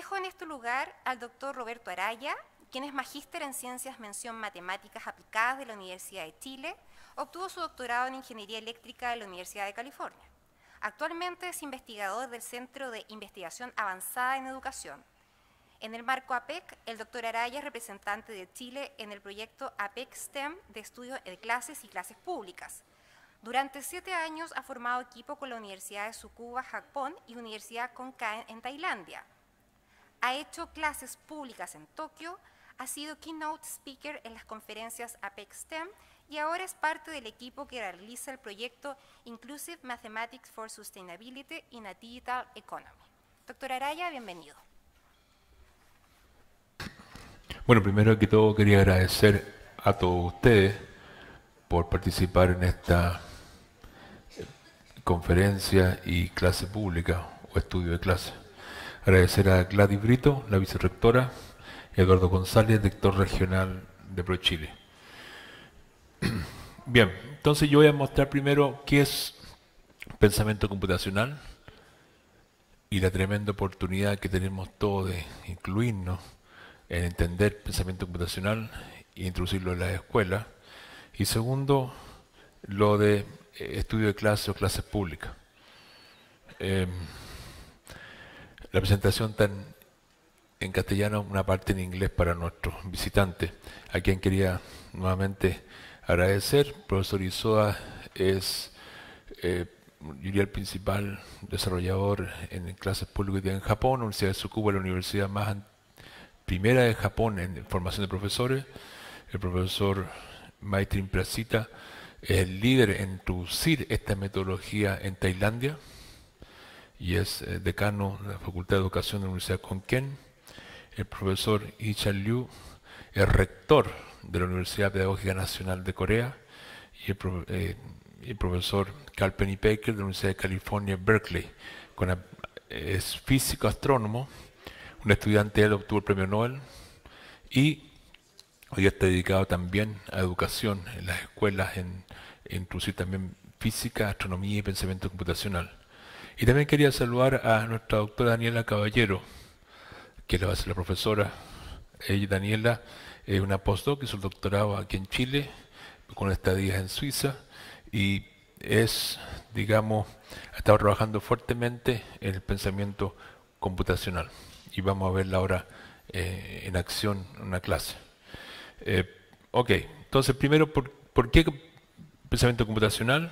dejo en este lugar al doctor Roberto Araya, quien es magíster en Ciencias Mención Matemáticas Aplicadas de la Universidad de Chile, obtuvo su doctorado en Ingeniería Eléctrica de la Universidad de California. Actualmente es investigador del Centro de Investigación Avanzada en Educación. En el marco APEC, el doctor Araya es representante de Chile en el proyecto APEC STEM de estudio de clases y clases públicas. Durante siete años ha formado equipo con la Universidad de Tsukuba, Japón y Universidad Conca en Tailandia. Ha hecho clases públicas en Tokio, ha sido keynote speaker en las conferencias APEX STEM y ahora es parte del equipo que realiza el proyecto Inclusive Mathematics for Sustainability in a Digital Economy. Doctor Araya, bienvenido. Bueno, primero que todo quería agradecer a todos ustedes por participar en esta eh, conferencia y clase pública o estudio de clase. Agradecer a Gladys Brito, la vicerrectora, Eduardo González, director regional de ProChile. Bien, entonces yo voy a mostrar primero qué es pensamiento computacional y la tremenda oportunidad que tenemos todos de incluirnos en entender pensamiento computacional e introducirlo en la escuela Y segundo, lo de eh, estudio de clase o clases públicas. Em, la presentación tan en castellano, una parte en inglés para nuestros visitantes, a quien quería nuevamente agradecer. Profesor Isoa es, eh, el principal desarrollador en clases públicas en Japón, Universidad de es la universidad más primera de Japón en formación de profesores. El profesor Maitrin Prasita es el líder en introducir esta metodología en Tailandia y es eh, decano de la Facultad de Educación de la Universidad Konkén. El profesor Yi Liu es rector de la Universidad Pedagógica Nacional de Corea eh, y el, profesor Carl Penny Baker de la Universidad de California, Berkeley. Con, es físico astrónomo, un estudiante él obtuvo el premio Nobel y hoy está dedicado también a educación en las escuelas, en, inclusive también física, astronomía y pensamiento computacional. Y también quería saludar a nuestra doctora Daniela Caballero, que va a ser la profesora. Ella, Daniela es una postdoc, hizo el doctorado aquí en Chile, con estadías en Suiza, y es, digamos, ha estado trabajando fuertemente en el pensamiento computacional. Y vamos a verla ahora eh, en acción en una clase. Eh, ok, entonces primero, ¿por qué pensamiento computacional?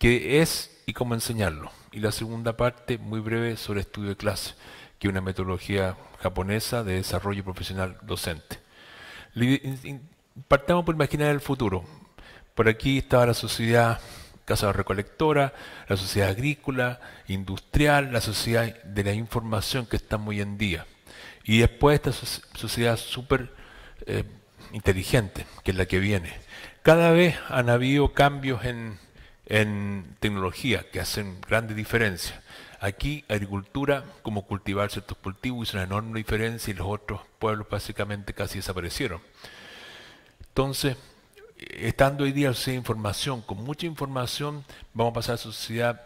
¿Qué es y cómo enseñarlo? y la segunda parte, muy breve, sobre estudio de clase, que es una metodología japonesa de desarrollo profesional docente. Partamos por imaginar el futuro. Por aquí estaba la sociedad casa recolectora, la sociedad agrícola, industrial, la sociedad de la información que está muy en día. Y después esta sociedad súper eh, inteligente, que es la que viene. Cada vez han habido cambios en, en tecnología que hacen grandes diferencias. Aquí, agricultura, como cultivar ciertos cultivos, hizo una enorme diferencia y los otros pueblos básicamente casi desaparecieron. Entonces, estando hoy día sin información, con mucha información, vamos a pasar a sociedad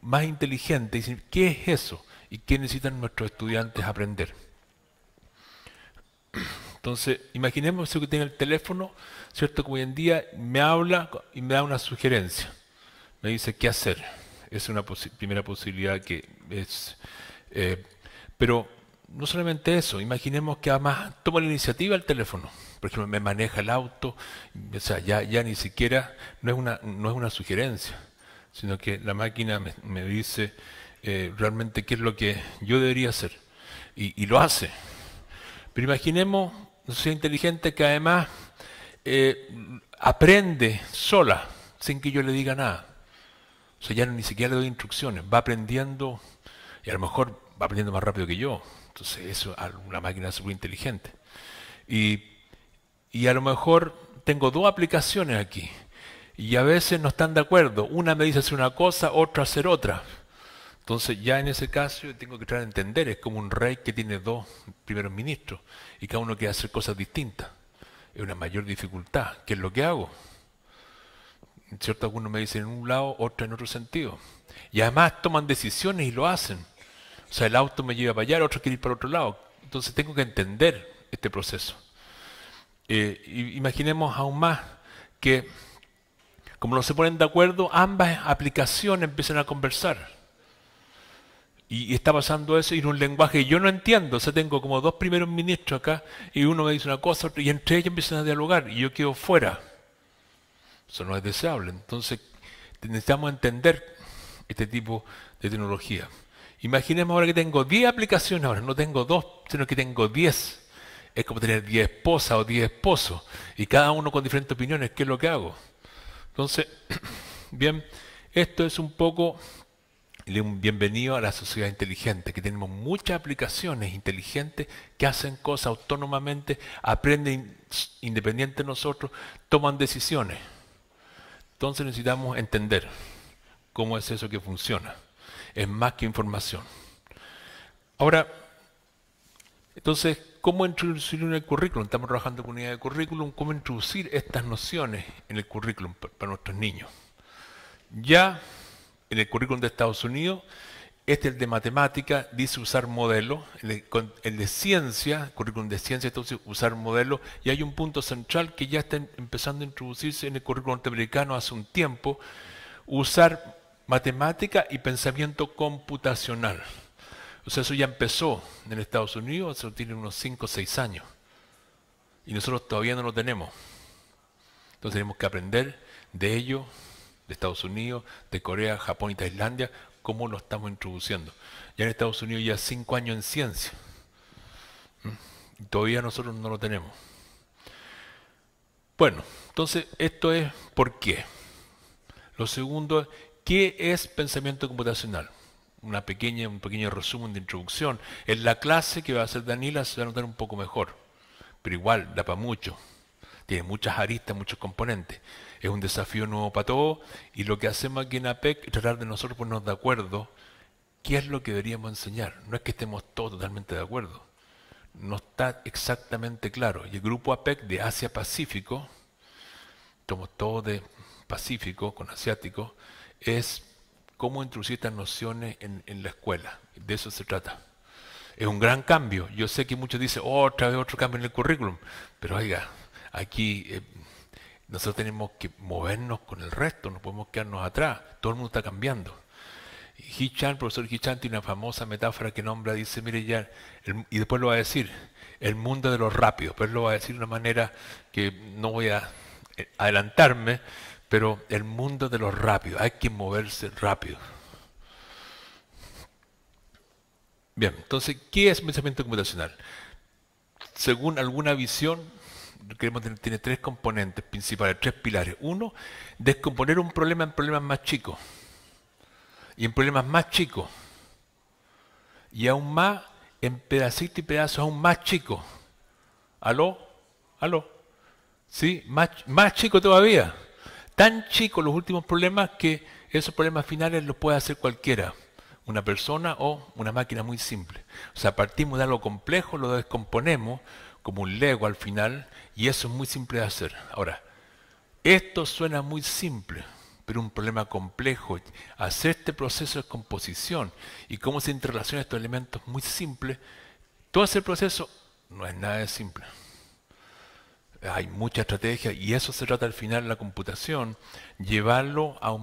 más inteligente y decir, ¿qué es eso? ¿Y qué necesitan nuestros estudiantes aprender? Entonces, imaginemos que tiene el teléfono, ¿cierto? Que hoy en día me habla y me da una sugerencia me dice qué hacer. Es una primera posibilidad que es... Eh, pero no solamente eso, imaginemos que además toma la iniciativa el teléfono. Por ejemplo, me maneja el auto, o sea, ya, ya ni siquiera, no es, una, no es una sugerencia, sino que la máquina me, dice eh, realmente qué es lo que yo debería hacer. Y, lo hace. Pero imaginemos una sociedad inteligente que además eh, aprende sola, sin que yo le diga nada. O sea, ya ni siquiera le doy instrucciones, va aprendiendo y a lo mejor va aprendiendo más rápido que yo. Entonces, eso es una máquina súper inteligente. Y, a lo mejor tengo dos aplicaciones aquí y a veces no están de acuerdo. Una me dice hacer una cosa, otra hacer otra. Entonces ya en ese caso tengo que tratar de entender, es como un rey que tiene dos primeros ministros y cada uno quiere hacer cosas distintas. Es una mayor dificultad. ¿Qué es lo que hago? ¿cierto? Algunos me dicen en un lado, otros en otro sentido. Y además toman decisiones y lo hacen. O sea, el auto me lleva para allá, el otro quiere ir para otro lado. Entonces tengo que entender este proceso. Eh, imaginemos aún más que, como no se ponen de acuerdo, ambas aplicaciones empiezan a conversar. Y, está pasando eso y en un lenguaje que yo no entiendo. O sea, tengo como dos primeros ministros acá y uno me dice una cosa y entre ellos empiezan a dialogar y yo quedo fuera. Eso no es deseable. Entonces necesitamos entender este tipo de tecnología. Imaginemos ahora que tengo 10 aplicaciones, ahora no tengo dos, sino que tengo 10. Es como tener 10 esposas o 10 esposos, y cada uno con diferentes opiniones, ¿qué es lo que hago? Entonces, bien, esto es un poco un bienvenido a la sociedad inteligente, que tenemos muchas aplicaciones inteligentes que hacen cosas autónomamente, aprenden independiente de nosotros, toman decisiones. Entonces necesitamos entender cómo es eso que funciona. Es más que información. Ahora, entonces, ¿cómo introducir en el currículum? Estamos trabajando con unidad de currículum. ¿Cómo introducir estas nociones en el currículum para nuestros niños? Ya en el currículum de Estados Unidos este, el de matemática, dice usar modelo. El de, el ciencia, currículum de ciencia, entonces usar modelo. Y hay un punto central que ya está empezando a introducirse en el currículum norteamericano hace un tiempo. Usar matemática y pensamiento computacional. O sea, eso ya empezó en Estados Unidos, eso tiene unos 5 o 6 años. Y nosotros todavía no lo tenemos. Entonces tenemos que aprender de ello, de Estados Unidos, de Corea, Japón y Tailandia, cómo lo estamos introduciendo. Ya en Estados Unidos ya cinco años en ciencia. Todavía nosotros no lo tenemos. Bueno, entonces esto es por qué. Lo segundo, ¿qué es pensamiento computacional? Una pequeña, un pequeño resumen de introducción. En la clase que va a hacer Danila se va a notar un poco mejor, pero igual da para mucho. Tiene muchas aristas, muchos componentes es un desafío nuevo para todos y lo que hacemos aquí en APEC es tratar de nosotros ponernos de acuerdo qué es lo que deberíamos enseñar. No es que estemos todos totalmente de acuerdo, no está exactamente claro. Y el grupo APEC de Asia-Pacífico, como todo de Pacífico con asiático, es cómo introducir estas nociones en, la escuela. De eso se trata es un gran cambio. Yo sé que muchos dicen, oh, otra vez otro cambio en el currículum, pero oiga, aquí eh, nosotros tenemos que movernos con el resto, no podemos quedarnos atrás. Todo el mundo está cambiando. Hichan, profesor Hichan, tiene una famosa metáfora que nombra, dice, mire ya, y después lo va a decir, el mundo de los rápidos, pero lo va a decir de una manera que no voy a eh, adelantarme, pero el mundo de los rápidos, hay que moverse rápido. Bien, entonces, ¿qué es pensamiento computacional? Según alguna visión, tiene tres componentes principales, tres pilares. Uno, descomponer un problema en problemas más chicos y en problemas más chicos y aún más en pedacitos y pedazos aún más chicos. ¿Aló? ¿Aló? ¿Sí? Más, más chico todavía. Tan chicos los últimos problemas que esos problemas finales los puede hacer cualquiera una persona o una máquina muy simple. O sea, partimos de algo complejo, lo descomponemos, como un lego al final, y eso es muy simple de hacer. Ahora, esto suena muy simple, pero un problema complejo. Hacer este proceso de composición y cómo se interrelacionan estos elementos muy simple, todo ese proceso no es nada de simple. Hay mucha estrategia y eso se trata al final de la computación, llevarlo a,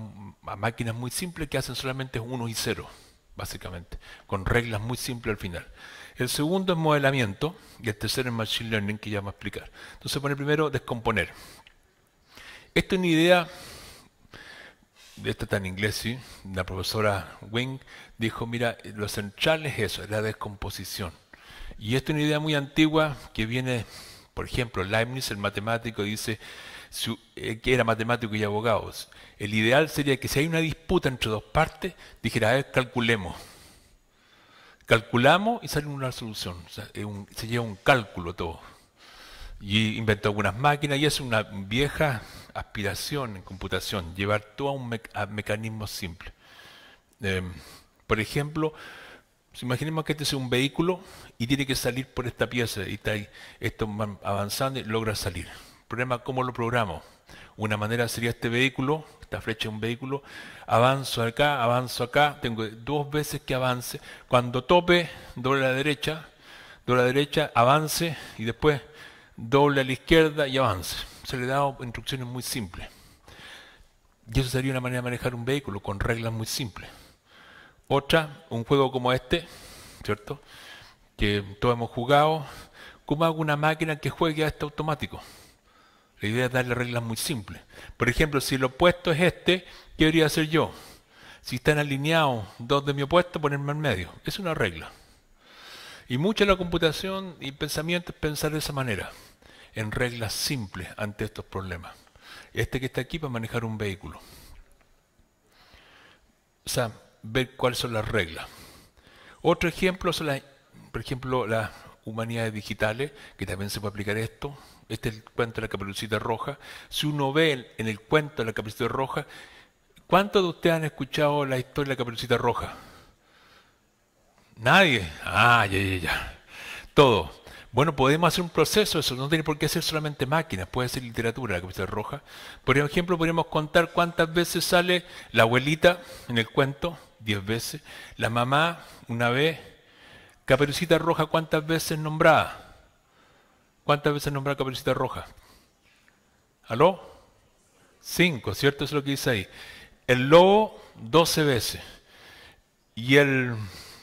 máquinas muy simples que hacen solamente uno y cero, básicamente, con reglas muy simples al final. El segundo es modelamiento y el tercero es machine learning, que ya vamos a explicar. Entonces, pone primero descomponer. Esta es una idea, esta está en inglés, la profesora Wing dijo, mira, lo central es eso, es la descomposición. Y esta es una idea muy antigua que viene, por ejemplo, Leibniz, el matemático, dice eh, que era matemático y abogado. El ideal sería que si hay una disputa entre dos partes, dijera, a ver, calculemos Calculamos y sale una solución, se lleva un cálculo todo. Y inventó algunas máquinas y es una vieja aspiración en computación, llevar todo a un mecanismo simple. Em, por ejemplo, si imaginemos que este es un vehículo y tiene que salir por esta pieza y está ahí, esto avanzando y logra salir. El problema, ¿cómo lo programo? Una manera sería este vehículo esta flecha de un vehículo, avanzo acá, avanzo acá, tengo dos veces que avance, cuando tope, doble a la derecha, doble a la derecha, avance y después doble a la izquierda y avance. Se le da instrucciones muy simples. Y eso sería una manera de manejar un vehículo con reglas muy simples. Otra, un juego como este, ¿cierto? Que todos hemos jugado. ¿Cómo hago una máquina que juegue a este automático? La idea es darle reglas muy simples. Por ejemplo, si el opuesto es este, ¿qué debería hacer yo? Si están alineados dos de mi opuesto, ponerme en medio. Es una regla. Y mucha la computación y pensamiento es pensar de esa manera, en reglas simples ante estos problemas. Este que está aquí para manejar un vehículo. O sea, ver cuáles son las reglas. Otro ejemplo son las, por ejemplo, las humanidades digitales, que también se puede aplicar esto. Este es el cuento de la caperucita roja. Si uno ve en el cuento de la caperucita roja, ¿cuántos de ustedes han escuchado la historia de la caperucita roja? Nadie. Ah, ya, ya, ya. Todo. Bueno, podemos hacer un proceso eso, no tiene por qué ser solamente máquinas, puede ser literatura, la caperucita roja. Por ejemplo, podríamos contar cuántas veces sale la abuelita en el cuento, diez veces, la mamá una vez, Caperucita Roja, ¿cuántas veces nombrada? ¿Cuántas veces nombrada Caperucita Roja? ¿Aló? Cinco, ¿cierto? Es lo que dice ahí. El lobo, doce veces. Y el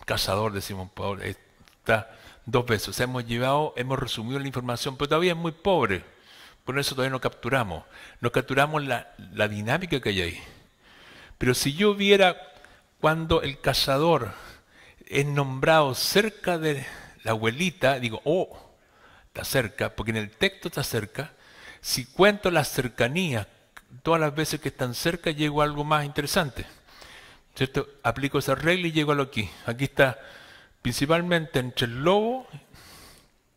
cazador decimos, pobre está dos veces. O sea, hemos llevado, hemos resumido la información, pero todavía es muy pobre. Por eso todavía no capturamos. No capturamos la, la dinámica que hay ahí. Pero si yo viera cuando el cazador es nombrado cerca de la abuelita, digo, oh, está cerca, porque en el texto está cerca, si cuento las cercanías, todas las veces que están cerca, llego a algo más interesante. ¿Cierto? Aplico esa regla y llego a lo aquí. Aquí está principalmente entre el lobo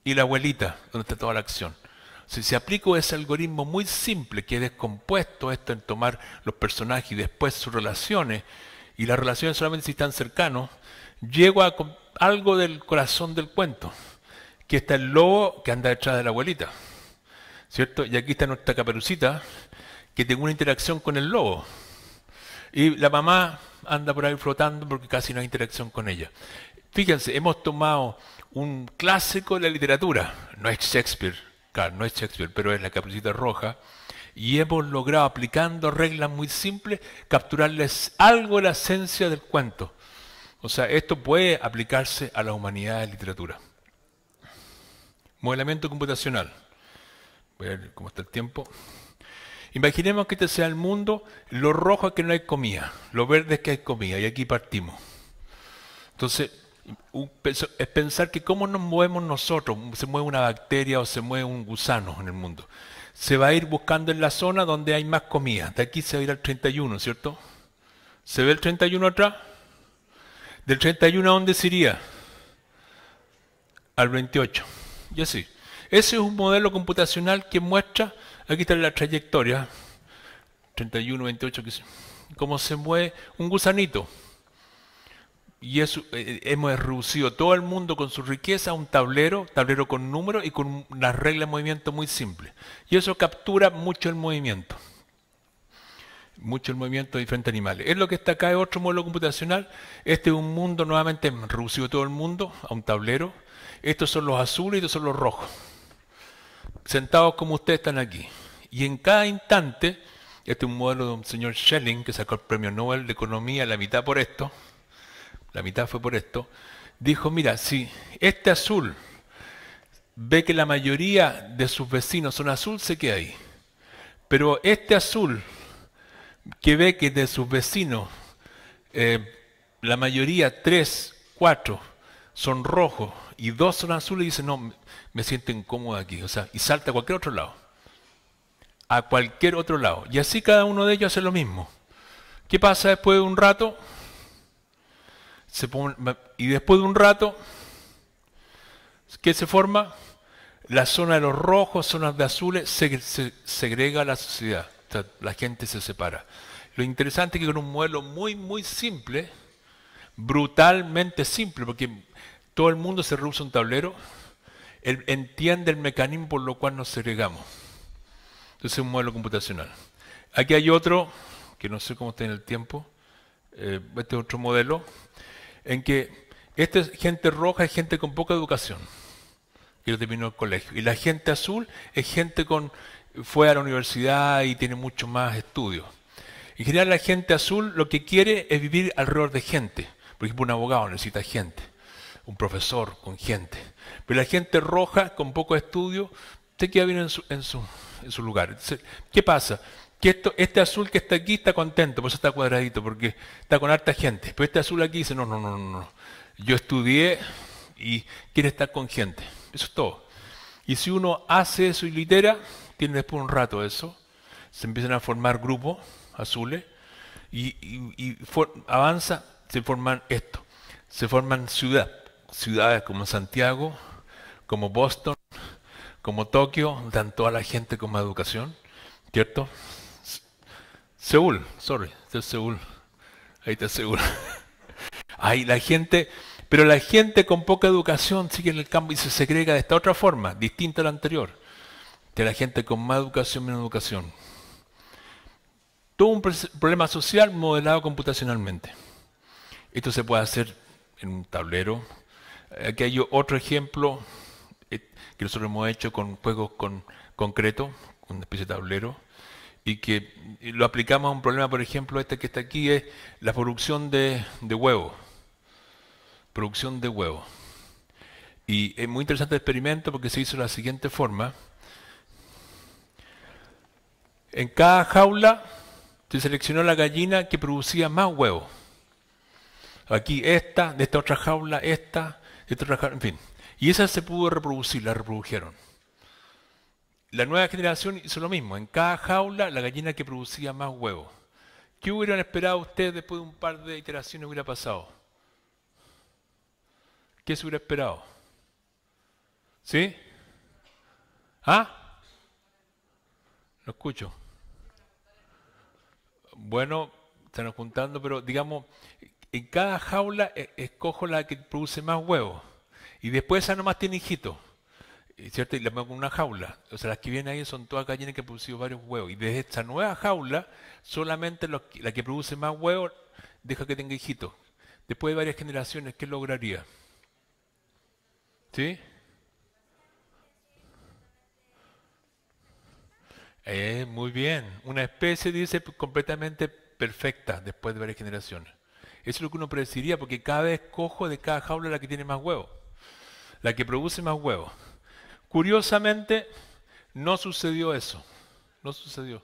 y la abuelita, donde está toda la acción. Si, se aplico ese algoritmo muy simple que es descompuesto, esto en tomar los personajes y después sus relaciones, y las relaciones solamente si están cercanos, llego a algo del corazón del cuento, que está el lobo que anda detrás de la abuelita, ¿cierto? Y aquí está nuestra caperucita, que tiene una interacción con el lobo. Y la mamá anda por ahí flotando porque casi no hay interacción con ella. Fíjense, hemos tomado un clásico de la literatura, no es Shakespeare, no es Shakespeare, pero es la caperucita roja, y hemos logrado, aplicando reglas muy simples, capturarles algo de la esencia del cuento. O sea, esto puede aplicarse a la humanidad de literatura. Modelamiento computacional. Voy a ver cómo está el tiempo. Imaginemos que este sea el mundo, lo rojo es que no hay comida, lo verde es que hay comida, y aquí partimos. Entonces, es pensar que cómo nos movemos nosotros, se mueve una bacteria o se mueve un gusano en el mundo. Se va a ir buscando en la zona donde hay más comida. De aquí se va a ir al 31, ¿cierto? ¿Se ve el 31 atrás? Del 31 a dónde sería? Al 28. Y así. Ese es un modelo computacional que muestra, aquí está la trayectoria, 31, 28, cómo se mueve un gusanito. Y eso, eh, hemos reducido todo el mundo con su riqueza a un tablero, tablero con números y con una regla de movimiento muy simple. Y eso captura mucho el movimiento mucho el movimiento de diferentes animales. Es lo que está acá, es otro modelo computacional. Este es un mundo nuevamente reducido todo el mundo a un tablero. Estos son los azules y estos son los rojos. Sentados como ustedes están aquí. Y en cada instante, este es un modelo de un señor Schelling que sacó el premio Nobel de Economía, la mitad por esto, la mitad fue por esto, dijo, mira, si este azul ve que la mayoría de sus vecinos son azul, se queda ahí. Pero este azul que ve que de sus vecinos, eh, la mayoría, tres, cuatro, son rojos y dos son azules, y dice, no, me siento incómodo aquí. O sea, y salta a cualquier otro lado. A cualquier otro lado. Y así cada uno de ellos hace lo mismo. ¿Qué pasa después de un rato? y después de un rato, ¿qué se forma? La zona de los rojos, zonas de azules, se segrega la sociedad la gente se separa. Lo interesante es que con un modelo muy, muy simple, brutalmente simple, porque todo el mundo se reúne un tablero, él entiende el mecanismo por lo cual nos segregamos. Entonces es un modelo computacional. Aquí hay otro, que no sé cómo está en el tiempo, eh, este es otro modelo, en que esta gente roja es gente con poca educación, que terminó el colegio, y la gente azul es gente con fue a la universidad y tiene mucho más estudios. En general la gente azul lo que quiere es vivir alrededor de gente. Por ejemplo, un abogado necesita gente, un profesor con gente. Pero la gente roja con poco estudio se queda bien en su, lugar. ¿Qué pasa? Que este azul que está aquí está contento, por eso está cuadradito, porque está con harta gente. Pero este azul aquí dice, no, no, no, no, no. Yo estudié y quiere estar con gente. Eso es todo. Y si uno hace eso y litera, tiene después un rato eso, se empiezan a formar grupos azules y, avanza, se forman esto, se forman ciudades, ciudades como Santiago, como Boston, como Tokio, tanto toda la gente como más educación, ¿cierto? Seúl, sorry, este Seúl, ahí está Seúl. Ahí la gente, pero la gente con poca educación sigue en el campo y se segrega de esta otra forma, distinta a la anterior de la gente con más educación menos educación. Todo un problema social modelado computacionalmente. Esto se puede hacer en un tablero. Aquí hay otro ejemplo eh, que nosotros hemos hecho con juegos con concreto, una especie de tablero, y que lo aplicamos a un problema, por ejemplo, este que está aquí es la producción de, de huevos. Producción de huevos. Y es muy interesante el experimento porque se hizo de la siguiente forma. En cada jaula se seleccionó la gallina que producía más huevos. Aquí esta, de esta otra jaula, esta, de esta otra jaula, en fin. Y esa se pudo reproducir, la reprodujeron. La nueva generación hizo lo mismo. En cada jaula, la gallina que producía más huevos. ¿Qué hubieran esperado ustedes después de un par de iteraciones hubiera pasado? ¿Qué se hubiera esperado? ¿Sí? ¿Ah? escucho. Bueno, están juntando, pero digamos, en cada jaula eh, escojo la que produce más huevos. Y después esa nomás tiene hijito, ¿Cierto? Y la pongo en una jaula. O sea, las que vienen ahí son todas gallinas que han producido varios huevos. Y desde esta nueva jaula, solamente la que produce más huevos deja que tenga hijito. Después de varias generaciones, ¿qué lograría? ¿Sí? Eh, muy bien. Una especie, dice, completamente perfecta después de varias generaciones. Eso es lo que uno predeciría porque cada vez cojo de cada jaula la que tiene más huevos, la que produce más huevos. Curiosamente, no sucedió eso. No sucedió.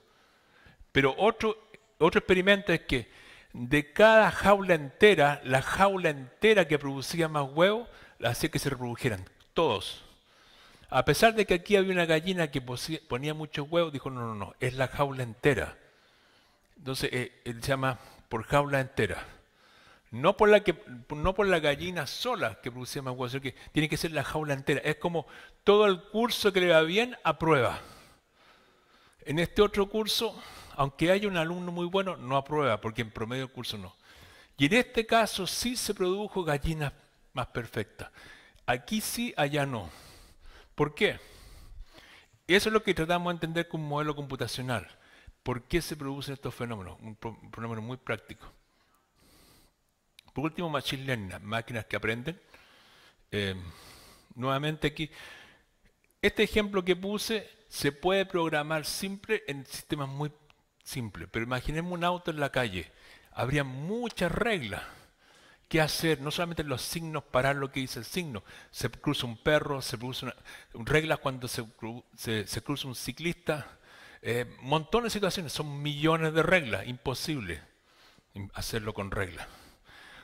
Pero otro, otro experimento es que de cada jaula entera, la jaula entera que producía más huevos, hacía que se reprodujeran todos. A pesar de que aquí había una gallina que ponía muchos huevos, dijo, no, no, no, es la jaula entera. Entonces, eh, él se llama por jaula entera. No por, la no por la gallina sola que producía más huevos, sino que tiene que ser la jaula entera. Es como todo el curso que le va bien, aprueba. En este otro curso, aunque haya un alumno muy bueno, no aprueba, porque en promedio el curso no. Y en este caso sí se produjo gallinas más perfectas. Aquí sí, allá no. ¿Por qué? eso es lo que tratamos de entender con un modelo computacional. ¿Por qué se producen estos fenómenos? Un, fenómeno muy práctico. Por último, Machine Learning, máquinas que aprenden. Eh, nuevamente aquí, este ejemplo que puse se puede programar simple en sistemas muy simples, pero imaginemos un auto en la calle. Habría muchas reglas qué hacer, no solamente los signos, parar lo que dice el signo. Se cruza un perro, se produce reglas cuando se, cruza un ciclista, eh, montones de situaciones, son millones de reglas, imposible hacerlo con reglas.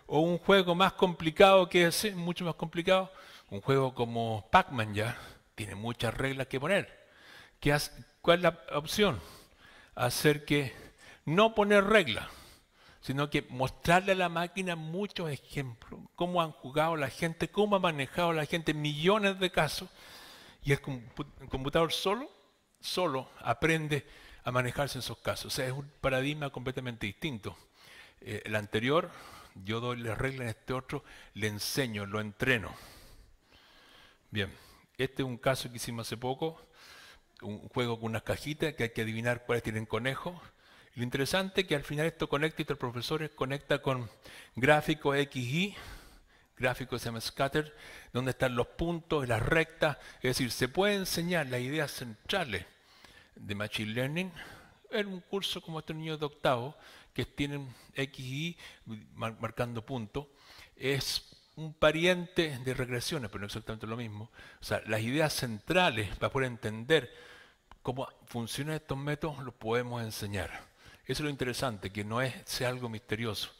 O un juego más complicado que es mucho más complicado, un juego como Pac-Man ya, tiene muchas reglas que poner. ¿Qué ¿Cuál es la opción? Hacer que no poner reglas sino que mostrarle a la máquina muchos ejemplos, cómo han jugado la gente, cómo ha manejado la gente, millones de casos. Y el computador solo, solo aprende a manejarse en esos casos. O sea, es un paradigma completamente distinto. Eh, el anterior, yo doy las reglas, en este otro le enseño, lo entreno. Bien, este es un caso que hicimos hace poco, un juego con unas cajitas que hay que adivinar cuáles tienen conejos lo interesante es que al final esto conecta y el profesores conecta con gráfico XY, gráfico scatter, donde están los puntos, las rectas. Es decir, se puede enseñar las ideas centrales de Machine Learning en un curso como este niño de octavo, que tienen XY marcando puntos. Es un pariente de regresiones, pero no exactamente lo mismo. O sea, las ideas centrales para poder entender cómo funcionan estos métodos los podemos enseñar. Eso es lo interesante, que no es sea algo misterioso.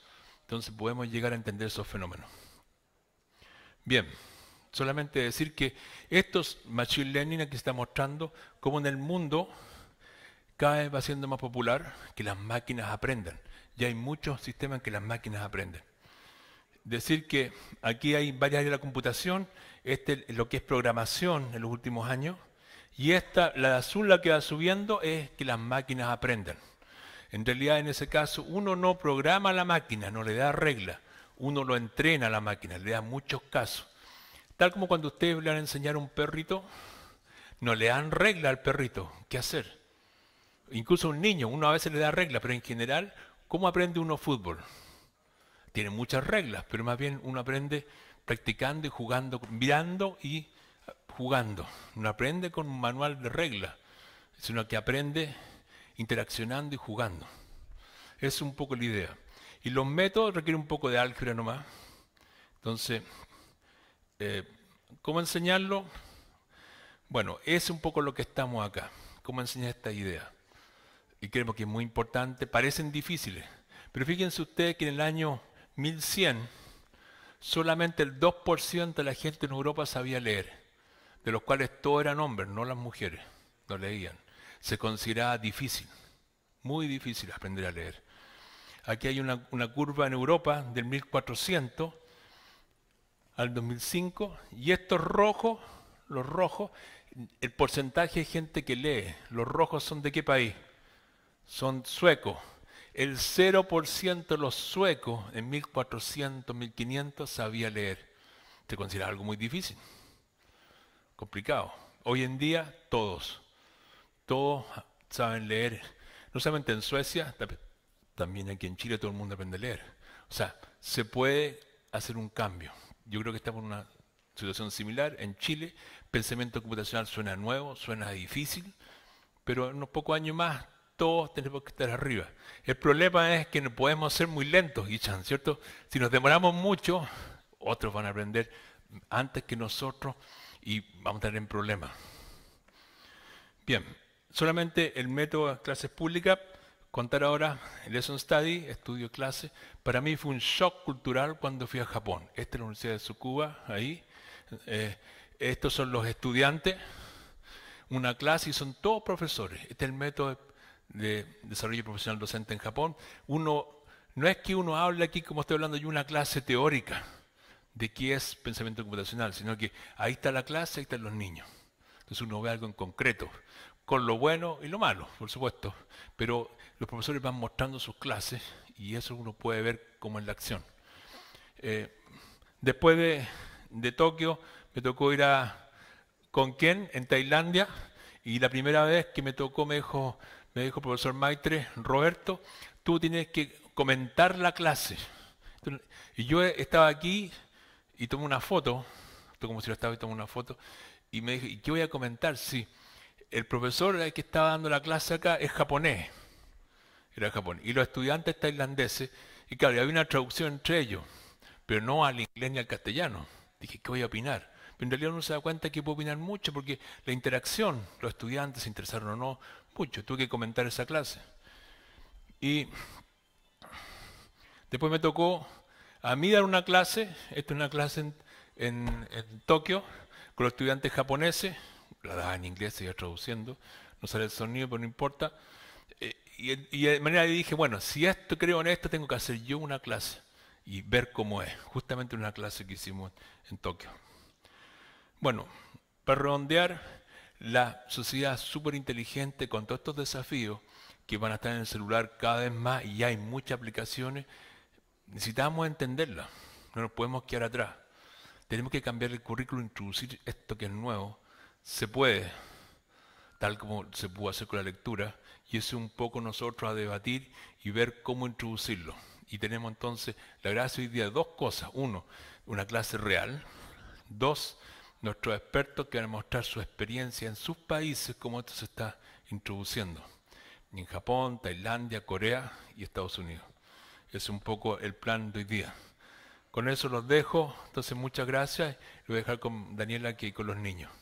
Entonces podemos llegar a entender esos fenómenos. Bien, solamente decir que estos machine learning que está mostrando, como en el mundo cada vez va siendo más popular que las máquinas aprendan. Ya hay muchos sistemas que las máquinas aprenden. Decir que aquí hay varias áreas de la computación, este, lo que es programación en los últimos años, y esta, la azul, la que va subiendo, es que las máquinas aprendan. En realidad, en ese caso, uno no programa la máquina, no le da regla. Uno lo entrena a la máquina, le da muchos casos. Tal como cuando ustedes le van a enseñar a un perrito, no le dan regla al perrito. ¿Qué hacer? Incluso un niño, uno a veces le da regla, pero en general, ¿cómo aprende uno fútbol? Tiene muchas reglas, pero más bien uno aprende practicando y jugando, mirando y jugando. No aprende con un manual de reglas, sino que aprende interaccionando y jugando. Es un poco la idea. Y los métodos requieren un poco de álgebra nomás. Entonces, eh, ¿cómo enseñarlo? Bueno, es un poco lo que estamos acá. ¿Cómo enseñar esta idea? Y creemos que es muy importante. Parecen difíciles. Pero fíjense ustedes que en el año 1100 solamente el 2% de la gente en Europa sabía leer, de los cuales todos eran hombres, no las mujeres, no leían se considera difícil, muy difícil aprender a leer. Aquí hay una, una curva en Europa del 1400 al 2005 y estos rojos, los rojos, el porcentaje de gente que lee, los rojos son de qué país? Son suecos. El 0% de los suecos en 1400, 1500 sabía leer. Se considera algo muy difícil, complicado. Hoy en día todos. Todos saben leer, no solamente en Suecia, también aquí en Chile todo el mundo aprende a leer. O sea, se puede hacer un cambio. Yo creo que estamos en una situación similar. En Chile, pensamiento computacional suena nuevo, suena difícil, pero en unos pocos años más todos tenemos que estar arriba. El problema es que no podemos ser muy lentos, Gichan, ¿cierto? Si nos demoramos mucho, otros van a aprender antes que nosotros y vamos a tener problemas. Bien solamente el método de clases públicas, contar ahora el Lesson Study, estudio clase, para mí fue un shock cultural cuando fui a Japón. Esta es la Universidad de Tsukuba, ahí. Eh, estos son los estudiantes, una clase y son todos profesores. Este es el método de, desarrollo profesional docente en Japón. Uno, no es que uno hable aquí como estoy hablando yo una clase teórica de qué es pensamiento computacional, sino que ahí está la clase, ahí están los niños. Entonces uno ve algo en concreto con lo bueno y lo malo, por supuesto, pero los profesores van mostrando sus clases y eso uno puede ver como en la acción. Eh, después de, Tokio me tocó ir a con quién en Tailandia y la primera vez que me tocó me dijo, me dijo el profesor Maitre, Roberto, tú tienes que comentar la clase. y yo estaba aquí y tomé una foto, como si lo estaba y tomé una foto, y me dije, ¿y qué voy a comentar? Sí el profesor que estaba dando la clase acá es japonés, era japonés. y los estudiantes tailandeses, y claro, había una traducción entre ellos, pero no al inglés ni al castellano. Dije, ¿qué voy a opinar? Pero en realidad uno se da cuenta que puedo opinar mucho porque la interacción, los estudiantes se interesaron o no, mucho, tuve que comentar esa clase. Y después me tocó a mí dar una clase, esta es una clase en, en Tokio, con los estudiantes japoneses, la daba en inglés, se traduciendo, no sale el sonido, pero no importa. Eh, y, de manera dije, bueno, si esto creo en esto, tengo que hacer yo una clase y ver cómo es, justamente una clase que hicimos en Tokio. Bueno, para redondear, la sociedad súper inteligente con todos estos desafíos que van a estar en el celular cada vez más y hay muchas aplicaciones, necesitamos entenderlas. no nos podemos quedar atrás. Tenemos que cambiar el currículo, introducir esto que es nuevo se puede, tal como se pudo hacer con la lectura, y es un poco nosotros a debatir y ver cómo introducirlo. Y tenemos entonces la gracia hoy día de dos cosas. Uno, una clase real. Dos, nuestros expertos que van a mostrar su experiencia en sus países, como esto se está introduciendo. En Japón, Tailandia, Corea y Estados Unidos. Es un poco el plan de hoy día. Con eso los dejo. Entonces, muchas gracias. Lo voy a dejar con Daniela aquí con los niños.